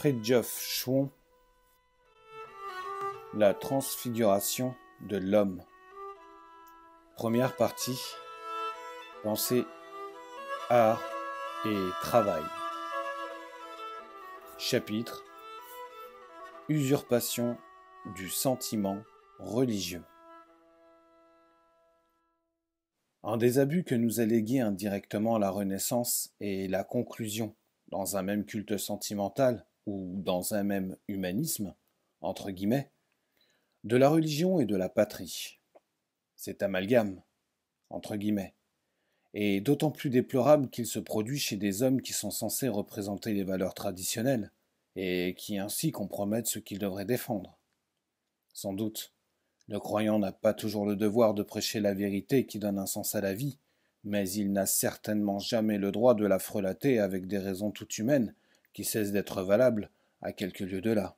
Fridtjof Chouan La transfiguration de l'homme. Première partie Pensée, art et travail. Chapitre Usurpation du sentiment religieux. Un des abus que nous a indirectement la Renaissance et la conclusion dans un même culte sentimental ou dans un même humanisme, entre guillemets, de la religion et de la patrie. Cet amalgame, entre guillemets, est d'autant plus déplorable qu'il se produit chez des hommes qui sont censés représenter les valeurs traditionnelles, et qui ainsi compromettent ce qu'ils devraient défendre. Sans doute, le croyant n'a pas toujours le devoir de prêcher la vérité qui donne un sens à la vie, mais il n'a certainement jamais le droit de la frelater avec des raisons toutes humaines qui cesse d'être valable à quelques lieues de là.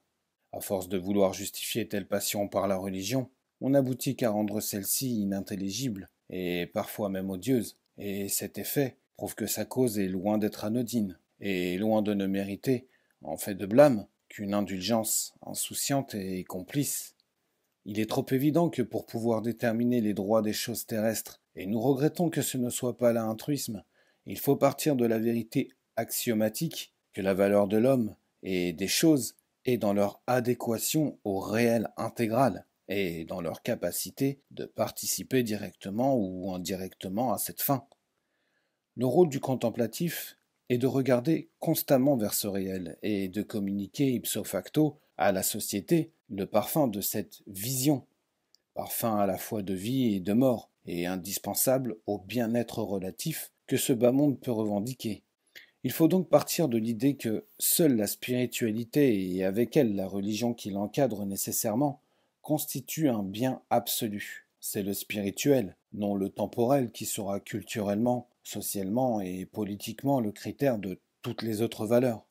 À force de vouloir justifier telle passion par la religion, on aboutit qu'à rendre celle-ci inintelligible et parfois même odieuse, et cet effet prouve que sa cause est loin d'être anodine, et loin de ne mériter, en fait de blâme, qu'une indulgence insouciante et complice. Il est trop évident que pour pouvoir déterminer les droits des choses terrestres, et nous regrettons que ce ne soit pas là un il faut partir de la vérité axiomatique que la valeur de l'homme et des choses est dans leur adéquation au réel intégral et dans leur capacité de participer directement ou indirectement à cette fin. Le rôle du contemplatif est de regarder constamment vers ce réel et de communiquer ipso facto à la société le parfum de cette vision, parfum à la fois de vie et de mort, et indispensable au bien-être relatif que ce bas monde peut revendiquer. Il faut donc partir de l'idée que seule la spiritualité et avec elle la religion qui l'encadre nécessairement constitue un bien absolu. C'est le spirituel, non le temporel, qui sera culturellement, socialement et politiquement le critère de toutes les autres valeurs.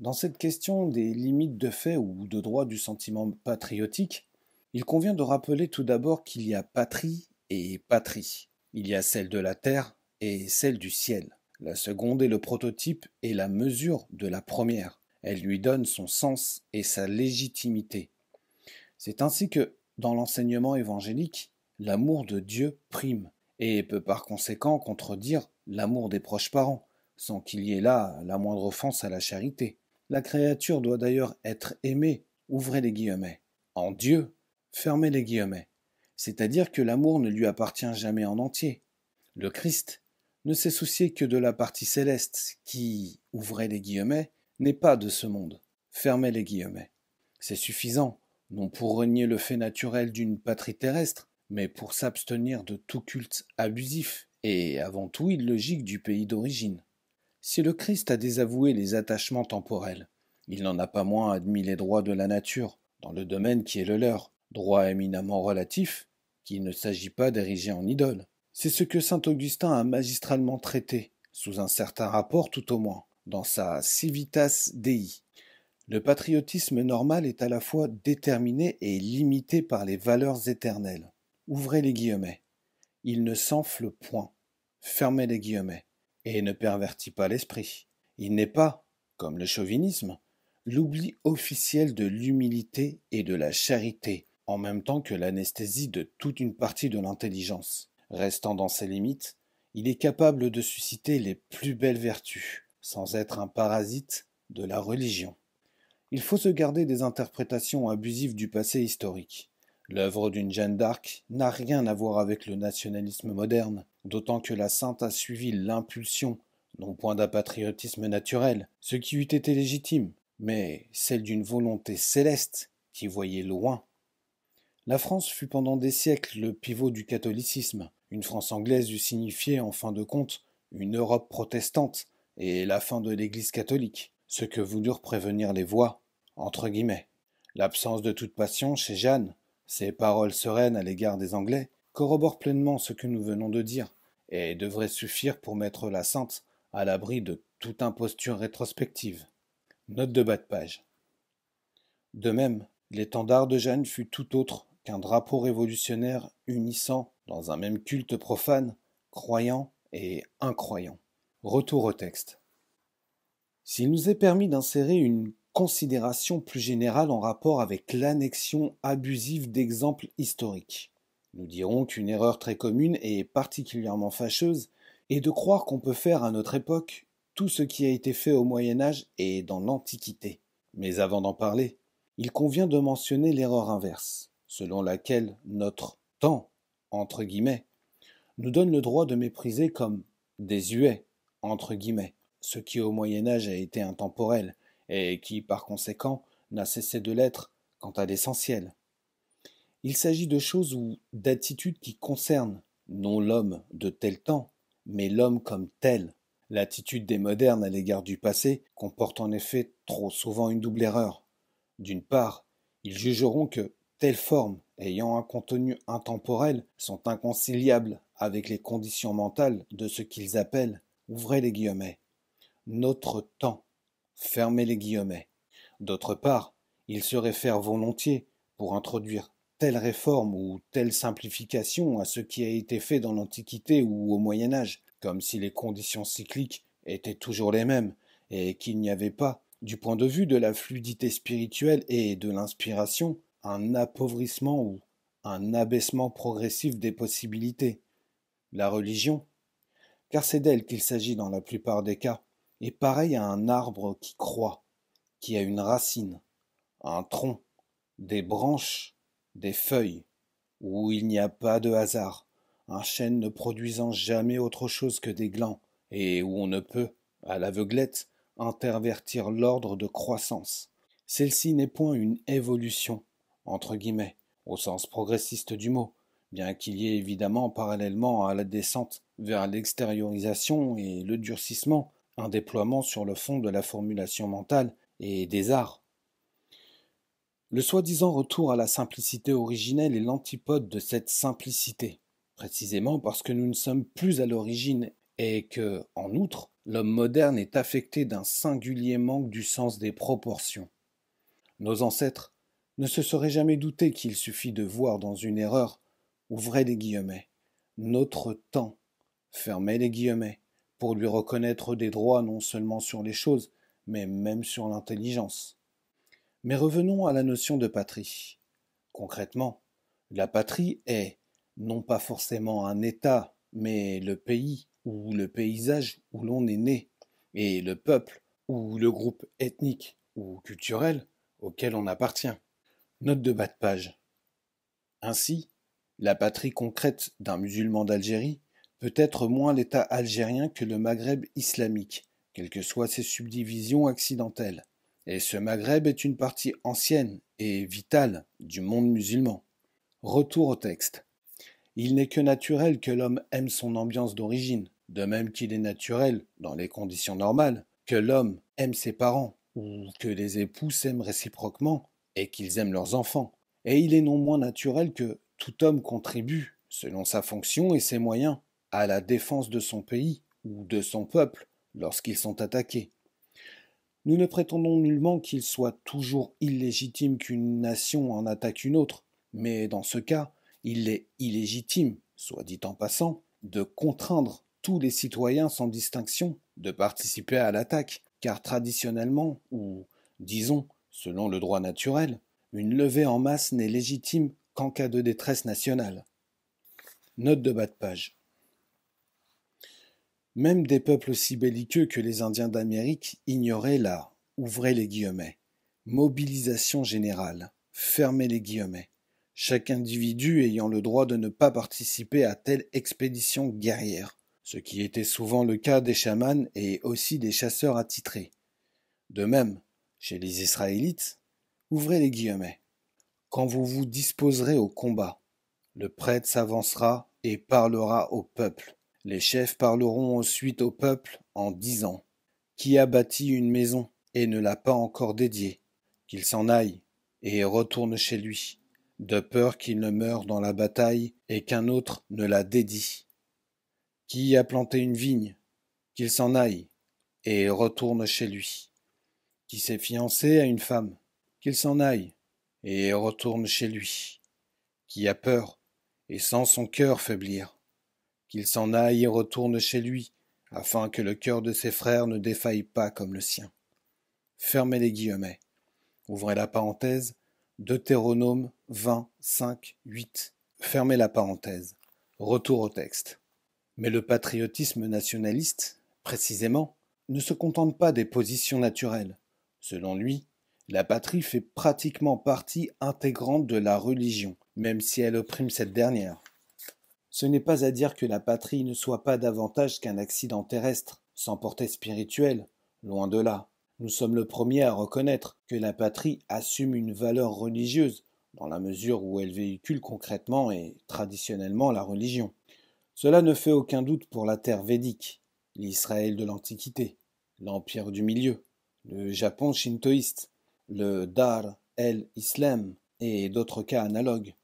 Dans cette question des limites de fait ou de droit du sentiment patriotique, il convient de rappeler tout d'abord qu'il y a patrie et patrie. Il y a celle de la terre et celle du ciel. La seconde est le prototype et la mesure de la première. Elle lui donne son sens et sa légitimité. C'est ainsi que, dans l'enseignement évangélique, l'amour de Dieu prime et peut par conséquent contredire l'amour des proches parents, sans qu'il y ait là la moindre offense à la charité. La créature doit d'ailleurs être aimée, ouvrez les guillemets. En Dieu, fermez les guillemets. C'est-à-dire que l'amour ne lui appartient jamais en entier. Le Christ ne s'est soucié que de la partie céleste qui, ouvrait les guillemets, n'est pas de ce monde, fermez les guillemets. C'est suffisant, non pour renier le fait naturel d'une patrie terrestre, mais pour s'abstenir de tout culte abusif et avant tout illogique du pays d'origine. Si le Christ a désavoué les attachements temporels, il n'en a pas moins admis les droits de la nature, dans le domaine qui est le leur, droit éminemment relatif, qu'il ne s'agit pas d'ériger en idole. C'est ce que saint Augustin a magistralement traité, sous un certain rapport tout au moins, dans sa Civitas Dei. Le patriotisme normal est à la fois déterminé et limité par les valeurs éternelles. Ouvrez les guillemets. Il ne s'enfle point. Fermez les guillemets. Et ne pervertit pas l'esprit. Il n'est pas, comme le chauvinisme, l'oubli officiel de l'humilité et de la charité, en même temps que l'anesthésie de toute une partie de l'intelligence. Restant dans ses limites, il est capable de susciter les plus belles vertus, sans être un parasite de la religion. Il faut se garder des interprétations abusives du passé historique. L'œuvre d'une Jeanne d'Arc n'a rien à voir avec le nationalisme moderne, d'autant que la sainte a suivi l'impulsion, non point d'un patriotisme naturel, ce qui eût été légitime, mais celle d'une volonté céleste qui voyait loin. La France fut pendant des siècles le pivot du catholicisme, une France anglaise eût signifié en fin de compte une Europe protestante et la fin de l'Église catholique, ce que voulurent prévenir les voix, entre guillemets. L'absence de toute passion chez Jeanne, ses paroles sereines à l'égard des Anglais, corroborent pleinement ce que nous venons de dire, et devraient suffire pour mettre la sainte à l'abri de toute imposture rétrospective. Note de bas de page. De même, l'étendard de Jeanne fut tout autre qu'un drapeau révolutionnaire unissant dans un même culte profane, croyant et incroyant. Retour au texte. S'il nous est permis d'insérer une considération plus générale en rapport avec l'annexion abusive d'exemples historiques, nous dirons qu'une erreur très commune et particulièrement fâcheuse est de croire qu'on peut faire à notre époque tout ce qui a été fait au Moyen Âge et dans l'Antiquité. Mais avant d'en parler, il convient de mentionner l'erreur inverse, selon laquelle notre temps entre guillemets, nous donne le droit de mépriser comme désuet, entre guillemets, ce qui au Moyen Âge a été intemporel, et qui, par conséquent, n'a cessé de l'être quant à l'essentiel. Il s'agit de choses ou d'attitudes qui concernent non l'homme de tel temps, mais l'homme comme tel. L'attitude des modernes à l'égard du passé comporte en effet trop souvent une double erreur. D'une part, ils jugeront que telle forme ayant un contenu intemporel sont inconciliables avec les conditions mentales de ce qu'ils appellent, ouvrez les guillemets, notre temps, fermez les guillemets. D'autre part, ils se réfèrent volontiers, pour introduire telle réforme ou telle simplification à ce qui a été fait dans l'Antiquité ou au Moyen Âge, comme si les conditions cycliques étaient toujours les mêmes, et qu'il n'y avait pas, du point de vue de la fluidité spirituelle et de l'inspiration, un appauvrissement ou un abaissement progressif des possibilités. La religion, car c'est d'elle qu'il s'agit dans la plupart des cas, est pareille à un arbre qui croît, qui a une racine, un tronc, des branches, des feuilles, où il n'y a pas de hasard, un chêne ne produisant jamais autre chose que des glands, et où on ne peut, à l'aveuglette, intervertir l'ordre de croissance. Celle-ci n'est point une évolution, entre guillemets, au sens progressiste du mot, bien qu'il y ait évidemment parallèlement à la descente vers l'extériorisation et le durcissement, un déploiement sur le fond de la formulation mentale et des arts. Le soi-disant retour à la simplicité originelle est l'antipode de cette simplicité, précisément parce que nous ne sommes plus à l'origine et que, en outre, l'homme moderne est affecté d'un singulier manque du sens des proportions. Nos ancêtres, ne se serait jamais douté qu'il suffit de voir dans une erreur, ouvrait les guillemets, notre temps, fermez les guillemets, pour lui reconnaître des droits non seulement sur les choses, mais même sur l'intelligence. Mais revenons à la notion de patrie. Concrètement, la patrie est non pas forcément un État, mais le pays ou le paysage où l'on est né, et le peuple ou le groupe ethnique ou culturel auquel on appartient. Note de bas de page. Ainsi, la patrie concrète d'un musulman d'Algérie peut être moins l'État algérien que le Maghreb islamique, quelles que soient ses subdivisions accidentelles. Et ce Maghreb est une partie ancienne et vitale du monde musulman. Retour au texte. Il n'est que naturel que l'homme aime son ambiance d'origine, de même qu'il est naturel, dans les conditions normales, que l'homme aime ses parents, ou que les époux s'aiment réciproquement, et qu'ils aiment leurs enfants. Et il est non moins naturel que tout homme contribue, selon sa fonction et ses moyens, à la défense de son pays ou de son peuple lorsqu'ils sont attaqués. Nous ne prétendons nullement qu'il soit toujours illégitime qu'une nation en attaque une autre, mais dans ce cas, il est illégitime, soit dit en passant, de contraindre tous les citoyens sans distinction de participer à l'attaque, car traditionnellement, ou disons, Selon le droit naturel, une levée en masse n'est légitime qu'en cas de détresse nationale. Note de bas de page. Même des peuples aussi belliqueux que les Indiens d'Amérique ignoraient la ouvrez les guillemets mobilisation générale, fermez les guillemets, chaque individu ayant le droit de ne pas participer à telle expédition guerrière, ce qui était souvent le cas des chamans et aussi des chasseurs attitrés. De même, chez les Israélites, ouvrez les guillemets. Quand vous vous disposerez au combat, le prêtre s'avancera et parlera au peuple. Les chefs parleront ensuite au peuple en disant Qui a bâti une maison et ne l'a pas encore dédiée Qu'il s'en aille et retourne chez lui, de peur qu'il ne meure dans la bataille et qu'un autre ne la dédie. Qui a planté une vigne Qu'il s'en aille et retourne chez lui, qui s'est fiancé à une femme, qu'il s'en aille et retourne chez lui, qui a peur et sent son cœur faiblir, qu'il s'en aille et retourne chez lui, afin que le cœur de ses frères ne défaille pas comme le sien. Fermez les guillemets. Ouvrez la parenthèse. Deutéronome 20, 5, 8. Fermez la parenthèse. Retour au texte. Mais le patriotisme nationaliste, précisément, ne se contente pas des positions naturelles. Selon lui, la patrie fait pratiquement partie intégrante de la religion, même si elle opprime cette dernière. Ce n'est pas à dire que la patrie ne soit pas davantage qu'un accident terrestre, sans portée spirituelle, loin de là. Nous sommes le premier à reconnaître que la patrie assume une valeur religieuse, dans la mesure où elle véhicule concrètement et traditionnellement la religion. Cela ne fait aucun doute pour la terre védique, l'Israël de l'Antiquité, l'Empire du Milieu, le Japon shintoïste, le Dar el-Islam et d'autres cas analogues,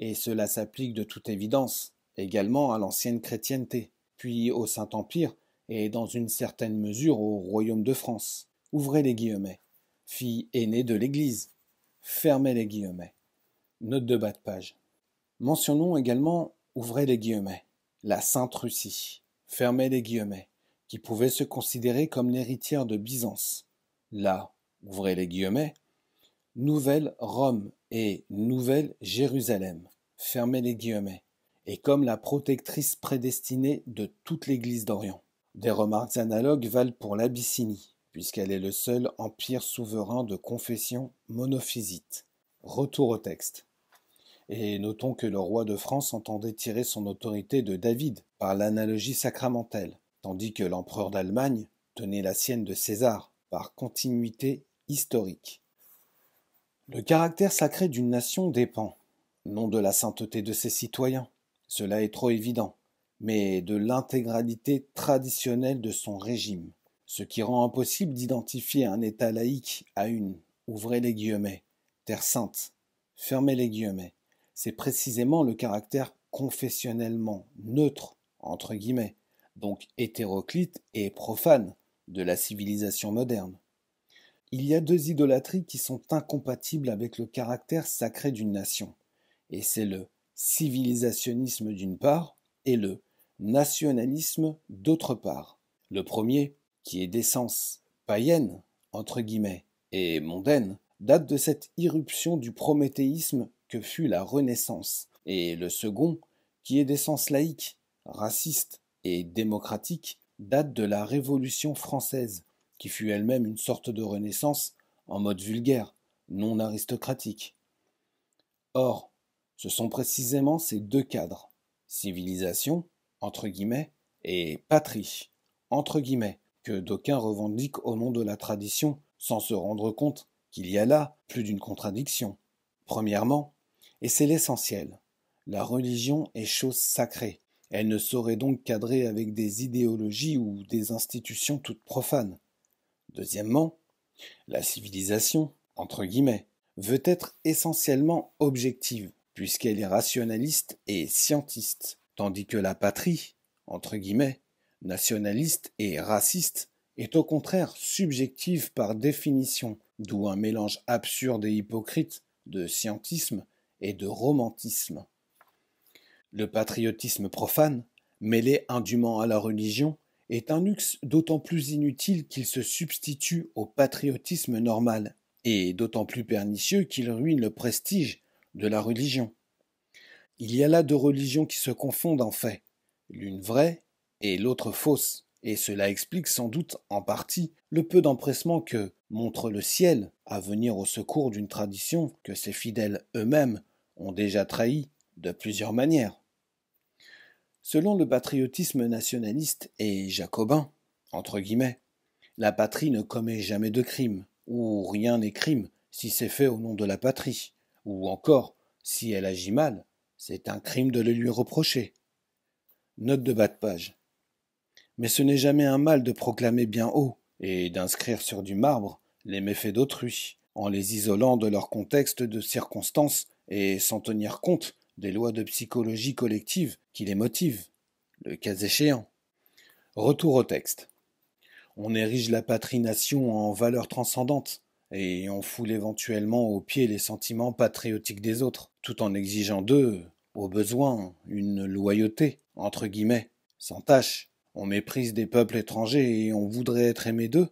et cela s'applique de toute évidence également à l'ancienne chrétienté, puis au Saint-Empire et dans une certaine mesure au royaume de France. Ouvrez les guillemets. Fille aînée de l'Église. Fermez les guillemets. Note de bas de page. Mentionnons également, ouvrez les guillemets, la Sainte Russie. Fermez les guillemets, qui pouvait se considérer comme l'héritière de Byzance. Là, ouvrez les guillemets, Nouvelle Rome et Nouvelle Jérusalem, fermez les guillemets, et comme la protectrice prédestinée de toute l'Église d'Orient. Des remarques analogues valent pour l'Abyssinie, puisqu'elle est le seul empire souverain de confession monophysite. Retour au texte. Et notons que le roi de France entendait tirer son autorité de David par l'analogie sacramentelle, tandis que l'empereur d'Allemagne tenait la sienne de César par continuité historique. Le caractère sacré d'une nation dépend, non de la sainteté de ses citoyens, cela est trop évident, mais de l'intégralité traditionnelle de son régime, ce qui rend impossible d'identifier un État laïque à une, ouvrez les guillemets, terre sainte, fermez les guillemets. C'est précisément le caractère confessionnellement neutre, entre guillemets, donc hétéroclite et profane, de la civilisation moderne. Il y a deux idolâtries qui sont incompatibles avec le caractère sacré d'une nation, et c'est le civilisationnisme d'une part et le nationalisme d'autre part. Le premier, qui est d'essence païenne, entre guillemets, et mondaine, date de cette irruption du prométhéisme que fut la Renaissance, et le second, qui est d'essence laïque, raciste et démocratique, date de la Révolution française, qui fut elle-même une sorte de renaissance, en mode vulgaire, non aristocratique. Or, ce sont précisément ces deux cadres, civilisation, entre guillemets, et patrie, entre guillemets, que d'aucuns revendiquent au nom de la tradition, sans se rendre compte qu'il y a là plus d'une contradiction. Premièrement, et c'est l'essentiel, la religion est chose sacrée, elle ne saurait donc cadrer avec des idéologies ou des institutions toutes profanes. Deuxièmement, la civilisation, entre guillemets, veut être essentiellement objective, puisqu'elle est rationaliste et scientiste, tandis que la patrie, entre guillemets, nationaliste et raciste, est au contraire subjective par définition, d'où un mélange absurde et hypocrite de scientisme et de romantisme. Le patriotisme profane, mêlé indûment à la religion, est un luxe d'autant plus inutile qu'il se substitue au patriotisme normal, et d'autant plus pernicieux qu'il ruine le prestige de la religion. Il y a là deux religions qui se confondent en fait, l'une vraie et l'autre fausse, et cela explique sans doute en partie le peu d'empressement que montre le ciel à venir au secours d'une tradition que ses fidèles eux-mêmes ont déjà trahie de plusieurs manières. Selon le patriotisme nationaliste et jacobin, entre guillemets, la patrie ne commet jamais de crime, ou rien n'est crime si c'est fait au nom de la patrie, ou encore, si elle agit mal, c'est un crime de le lui reprocher. Note de bas de page. Mais ce n'est jamais un mal de proclamer bien haut, et d'inscrire sur du marbre, les méfaits d'autrui, en les isolant de leur contexte de circonstances et sans tenir compte des lois de psychologie collective qui les motivent, le cas échéant. Retour au texte. On érige la patrie-nation en valeur transcendante, et on foule éventuellement aux pieds les sentiments patriotiques des autres, tout en exigeant d'eux, au besoin, une loyauté, entre guillemets, sans tâche. On méprise des peuples étrangers et on voudrait être aimé d'eux.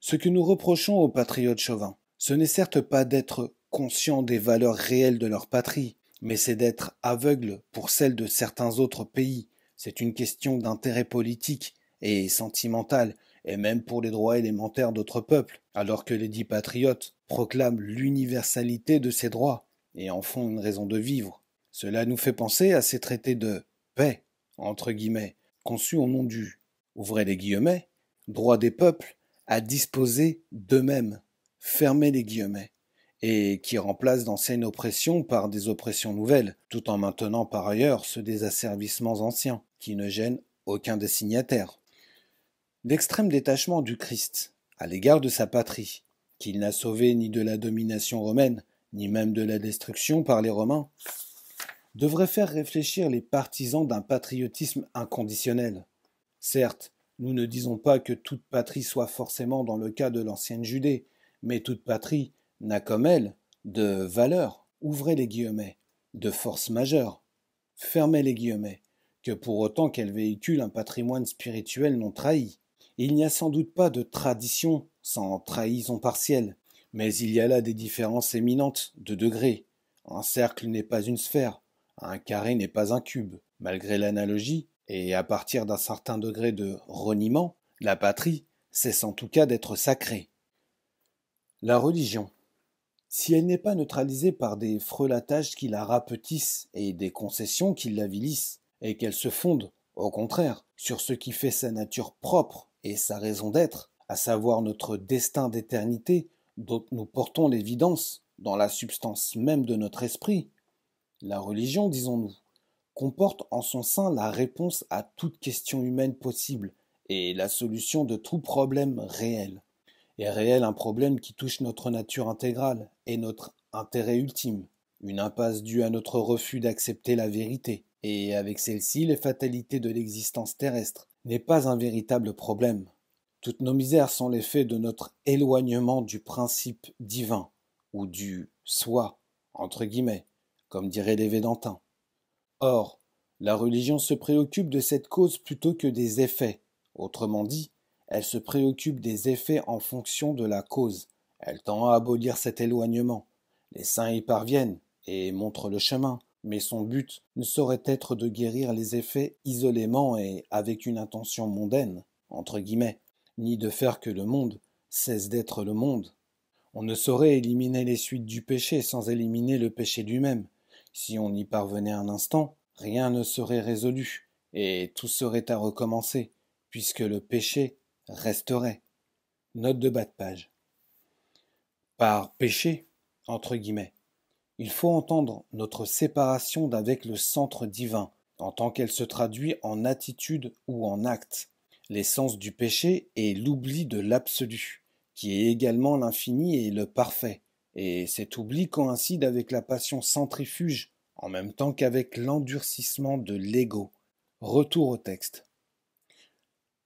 Ce que nous reprochons aux patriotes chauvins, ce n'est certes pas d'être conscients des valeurs réelles de leur patrie, mais c'est d'être aveugle pour celle de certains autres pays. C'est une question d'intérêt politique et sentimental, et même pour les droits élémentaires d'autres peuples, alors que les dix patriotes proclament l'universalité de ces droits et en font une raison de vivre. Cela nous fait penser à ces traités de paix, entre guillemets, conçus au nom du, ouvrez les guillemets, droit des peuples à disposer d'eux-mêmes, fermez les guillemets et qui remplace d'anciennes oppressions par des oppressions nouvelles, tout en maintenant par ailleurs ceux des asservissements anciens, qui ne gênent aucun des signataires. L'extrême détachement du Christ à l'égard de sa patrie, qu'il n'a sauvé ni de la domination romaine, ni même de la destruction par les Romains, devrait faire réfléchir les partisans d'un patriotisme inconditionnel. Certes, nous ne disons pas que toute patrie soit forcément dans le cas de l'ancienne Judée, mais toute patrie, n'a comme elle de valeur, ouvrez les guillemets, de force majeure, fermez les guillemets, que pour autant qu'elle véhicule un patrimoine spirituel non trahi. Il n'y a sans doute pas de tradition sans trahison partielle, mais il y a là des différences éminentes de degrés. Un cercle n'est pas une sphère, un carré n'est pas un cube. Malgré l'analogie, et à partir d'un certain degré de reniement, la patrie cesse en tout cas d'être sacrée. La religion si elle n'est pas neutralisée par des frelatages qui la rapetissent et des concessions qui l'avilissent, et qu'elle se fonde, au contraire, sur ce qui fait sa nature propre et sa raison d'être, à savoir notre destin d'éternité, dont nous portons l'évidence dans la substance même de notre esprit, la religion, disons-nous, comporte en son sein la réponse à toute question humaine possible et la solution de tout problème réel est réel un problème qui touche notre nature intégrale et notre intérêt ultime, une impasse due à notre refus d'accepter la vérité, et avec celle-ci les fatalités de l'existence terrestre, n'est pas un véritable problème. Toutes nos misères sont l'effet de notre éloignement du principe divin, ou du soi, entre guillemets, comme dirait les Védantins. Or, la religion se préoccupe de cette cause plutôt que des effets, autrement dit, elle se préoccupe des effets en fonction de la cause. Elle tend à abolir cet éloignement. Les saints y parviennent et montrent le chemin, mais son but ne saurait être de guérir les effets isolément et avec une intention mondaine, entre guillemets, ni de faire que le monde cesse d'être le monde. On ne saurait éliminer les suites du péché sans éliminer le péché lui-même. Si on y parvenait un instant, rien ne serait résolu, et tout serait à recommencer, puisque le péché resterait. Note de bas de page. Par péché, entre guillemets, il faut entendre notre séparation d'avec le centre divin, en tant qu'elle se traduit en attitude ou en acte. L'essence du péché est l'oubli de l'absolu, qui est également l'infini et le parfait, et cet oubli coïncide avec la passion centrifuge, en même temps qu'avec l'endurcissement de l'ego. Retour au texte.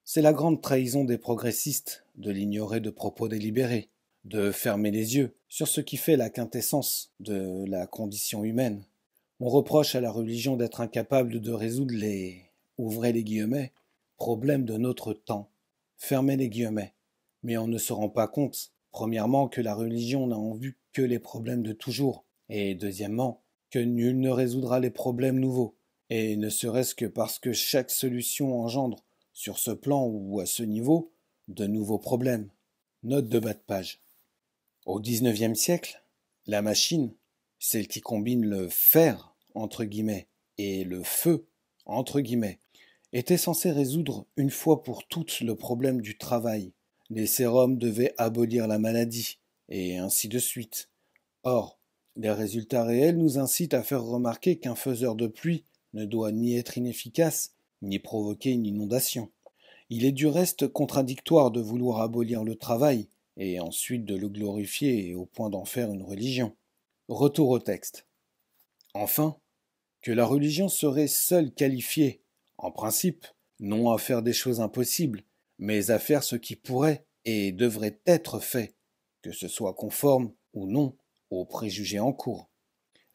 C'est la grande trahison des progressistes de l'ignorer de propos délibérés, de fermer les yeux sur ce qui fait la quintessence de la condition humaine. On reproche à la religion d'être incapable de résoudre les ouvrez les guillemets problèmes de notre temps. Fermez les guillemets. Mais on ne se rend pas compte, premièrement, que la religion n'a en vue que les problèmes de toujours, et deuxièmement, que nul ne résoudra les problèmes nouveaux, et ne serait-ce que parce que chaque solution engendre sur ce plan ou à ce niveau, de nouveaux problèmes. Note de bas de page. Au XIXe siècle, la machine, celle qui combine le fer, entre guillemets, et le feu, entre guillemets, était censée résoudre une fois pour toutes le problème du travail. Les sérums devaient abolir la maladie, et ainsi de suite. Or, les résultats réels nous incitent à faire remarquer qu'un faiseur de pluie ne doit ni être inefficace, ni provoquer une inondation. Il est du reste contradictoire de vouloir abolir le travail, et ensuite de le glorifier au point d'en faire une religion. Retour au texte. Enfin, que la religion serait seule qualifiée, en principe, non à faire des choses impossibles, mais à faire ce qui pourrait et devrait être fait, que ce soit conforme ou non aux préjugés en cours.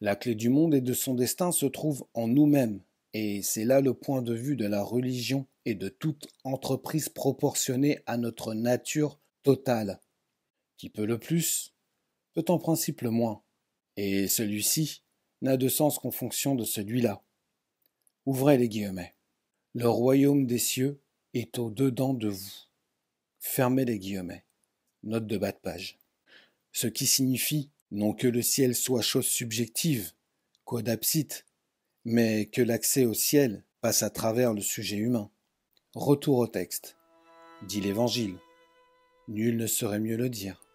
La clé du monde et de son destin se trouve en nous-mêmes, et c'est là le point de vue de la religion et de toute entreprise proportionnée à notre nature totale. Qui peut le plus, peut en principe le moins, et celui-ci n'a de sens qu'en fonction de celui-là. Ouvrez les guillemets. Le royaume des cieux est au-dedans de vous. Fermez les guillemets. Note de bas de page. Ce qui signifie non que le ciel soit chose subjective, codapsite, mais que l'accès au ciel passe à travers le sujet humain. Retour au texte. Dit l'Évangile. Nul ne saurait mieux le dire.